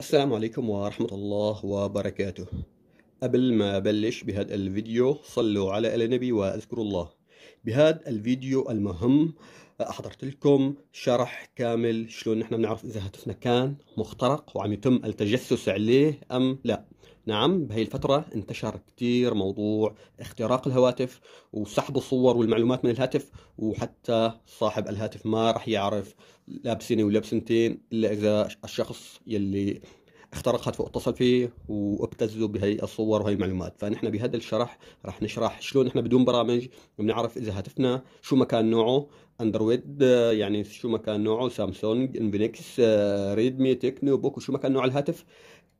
السلام عليكم ورحمة الله وبركاته قبل ما بلش بهذا الفيديو صلوا على النبي واذكروا الله بهذا الفيديو المهم احضرت لكم شرح كامل شلون نحن بنعرف إذا هاتفنا كان مخترق وعم يتم التجسس عليه أم لا نعم بهي الفترة انتشر كتير موضوع اختراق الهواتف وسحب الصور والمعلومات من الهاتف وحتى صاحب الهاتف ما راح يعرف لا ولابسنتين ولا بسنتين إلا إذا الشخص يلي اخترق هاتفه واتصل فيه وابتزوا بهي الصور وهي المعلومات فنحن بهذا الشرح راح نشرح شلون نحن بدون برامج بنعرف اذا هاتفنا شو مكان نوعه اندرويد آه، يعني شو مكان نوعه سامسونج انفينكس آه، ريدمي تكنو بوك وشو مكان نوع الهاتف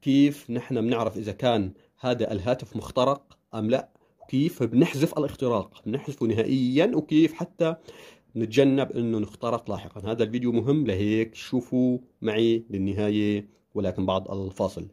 كيف نحن بنعرف اذا كان هذا الهاتف مخترق ام لا كيف بنحذف الاختراق بنحذفه نهائيا وكيف حتى نتجنب انه نخترق لاحقا هذا الفيديو مهم لهيك شوفوا معي للنهايه ولكن بعد الفاصل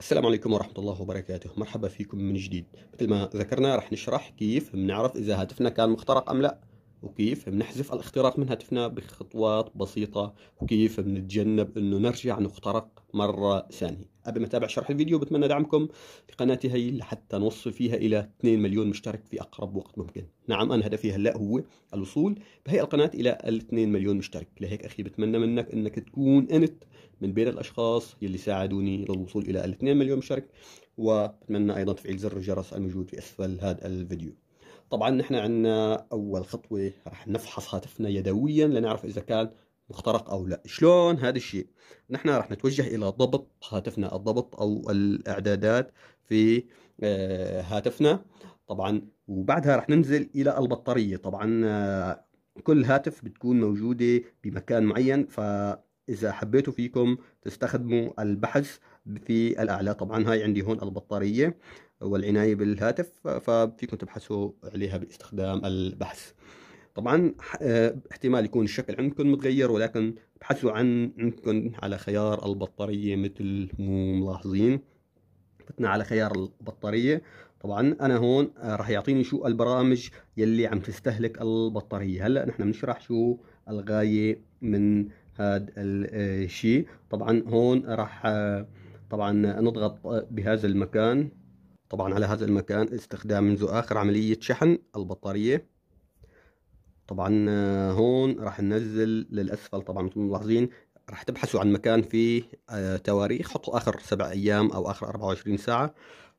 السلام عليكم ورحمة الله وبركاته مرحبا فيكم من جديد مثل ما ذكرنا راح نشرح كيف بنعرف إذا هاتفنا كان مخترق أم لا وكيف بنحذف الاختراق من هاتفنا بخطوات بسيطة وكيف بنتجنب انه نرجع نخترق مرة ثانية قبل ما تابع شرح الفيديو بتمنى دعمكم بقناتي هي لحتى نوصل فيها إلى 2 مليون مشترك في أقرب وقت ممكن نعم أنا هدفي هلأ هو الوصول بهي القناة إلى 2 مليون مشترك لهيك أخي بتمنى منك أنك تكون أنت من بين الأشخاص يلي ساعدوني للوصول إلى 2 مليون مشترك وبتمنى أيضا تفعيل زر الجرس الموجود في أسفل هذا الفيديو طبعا نحن عندنا اول خطوه راح نفحص هاتفنا يدويا لنعرف اذا كان مخترق او لا شلون هذا الشيء نحن راح نتوجه الى ضبط هاتفنا الضبط او الاعدادات في آه، هاتفنا طبعا وبعدها راح ننزل الى البطاريه طبعا آه، كل هاتف بتكون موجوده بمكان معين ف اذا حبيتوا فيكم تستخدموا البحث في الاعلى طبعا هاي عندي هون البطاريه والعناية بالهاتف ففيكم تبحثوا عليها باستخدام البحث طبعا آه، احتمال يكون الشكل عندكم متغير ولكن ابحثوا عن عندكم على خيار البطارية مثل مو ملاحظين فتنا على خيار البطارية طبعا انا هون آه، راح يعطيني شو البرامج يلي عم تستهلك البطارية هلا نحن بنشرح شو الغاية من هذا الشيء آه، طبعا هون راح طبعا نضغط بهذا المكان طبعا على هذا المكان استخدام منذ آخر عملية شحن البطارية طبعا آه، هون راح ننزل للأسفل طبعا مثل ما ملاحظين راح تبحثوا عن مكان فيه آه، تواريخ حطوا آخر سبع أيام أو آخر 24 ساعة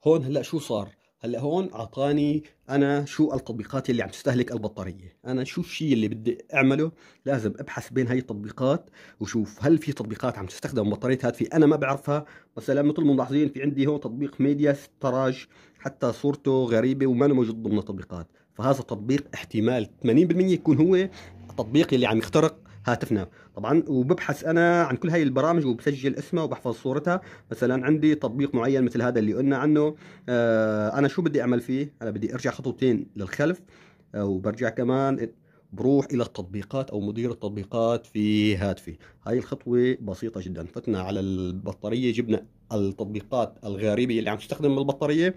هون هلأ شو صار هلا هون اعطاني انا شو التطبيقات اللي عم تستهلك البطاريه انا شو الشيء اللي بدي اعمله لازم ابحث بين هاي التطبيقات وشوف هل في تطبيقات عم تستخدم بطاريه هاتفي انا ما بعرفها مثلا مثل ما ملاحظين في عندي هون تطبيق ميديا ستراج حتى صورته غريبه وما موجود ضمن التطبيقات فهذا التطبيق احتمال 80% يكون هو التطبيق اللي عم يخترق هاتفنا طبعا وببحث انا عن كل هاي البرامج وبسجل اسمها وبحفظ صورتها مثلا عندي تطبيق معين مثل هذا اللي قلنا عنه آه انا شو بدي اعمل فيه انا بدي ارجع خطوتين للخلف آه وبرجع كمان بروح الى التطبيقات او مدير التطبيقات في هاتفي هاي الخطوه بسيطه جدا فتنا على البطاريه جبنا التطبيقات الغريبه اللي عم تستخدم البطاريه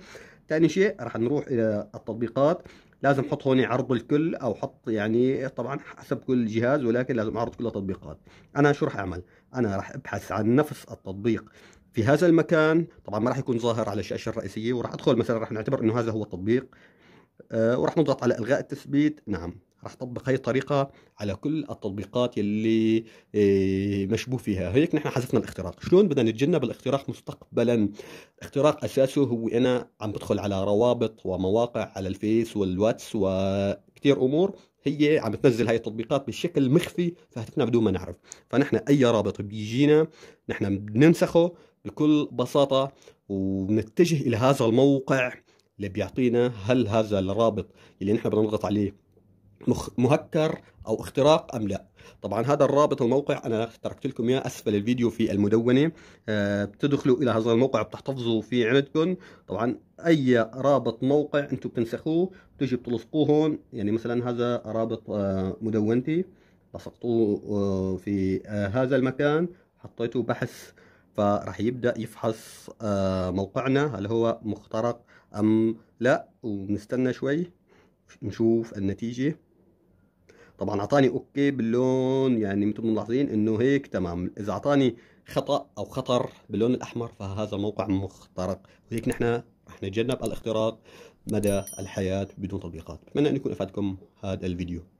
ثاني شيء راح نروح الى التطبيقات لازم إيه. حط هون عرض الكل او حط يعني طبعا حسب كل جهاز ولكن لازم اعرض كل التطبيقات انا شو راح اعمل انا راح ابحث عن نفس التطبيق في هذا المكان طبعا ما راح يكون ظاهر على الشاشه الرئيسيه وراح ادخل مثلا راح نعتبر انه هذا هو التطبيق أه وراح نضغط على الغاء التثبيت نعم راح اطبق هاي الطريقه على كل التطبيقات يلي آه، مشبوه فيها هيك نحن حذفنا الاختراق شلون بدنا نتجنب الاختراق مستقبلا الاختراق اساسه هو انا عم بدخل على روابط ومواقع على الفيس والواتس وكثير امور هي عم تنزل هاي التطبيقات بشكل مخفي فهتفنا بدون ما نعرف فنحن اي رابط بيجينا نحن بننسخه بكل بساطه ونتجه الى هذا الموقع اللي بيعطينا هل هذا الرابط اللي نحن بدنا نضغط عليه مخ... مهكر او اختراق ام لا طبعا هذا الرابط الموقع انا تركت لكم اياه اسفل الفيديو في المدونه أه بتدخلوا الى هذا الموقع بتحتفظوا فيه عندكم طبعا اي رابط موقع انتم بتنسخوه بتيجي بتلصقوه هون يعني مثلا هذا رابط أه مدونتي لصقتوه آه، في آه، هذا المكان حطيته بحث فراح يبدا يفحص آه، موقعنا هل هو مخترق ام لا ونستنى شوي نشوف النتيجه طبعا اعطاني اوكي باللون يعني مثل ما ملاحظين انه هيك تمام اذا اعطاني خطا او خطر باللون الاحمر فهذا موقع مخترق وهيك نحن رح نتجنب الاختراق مدى الحياه بدون تطبيقات بتمنى ان يكون افادكم هذا الفيديو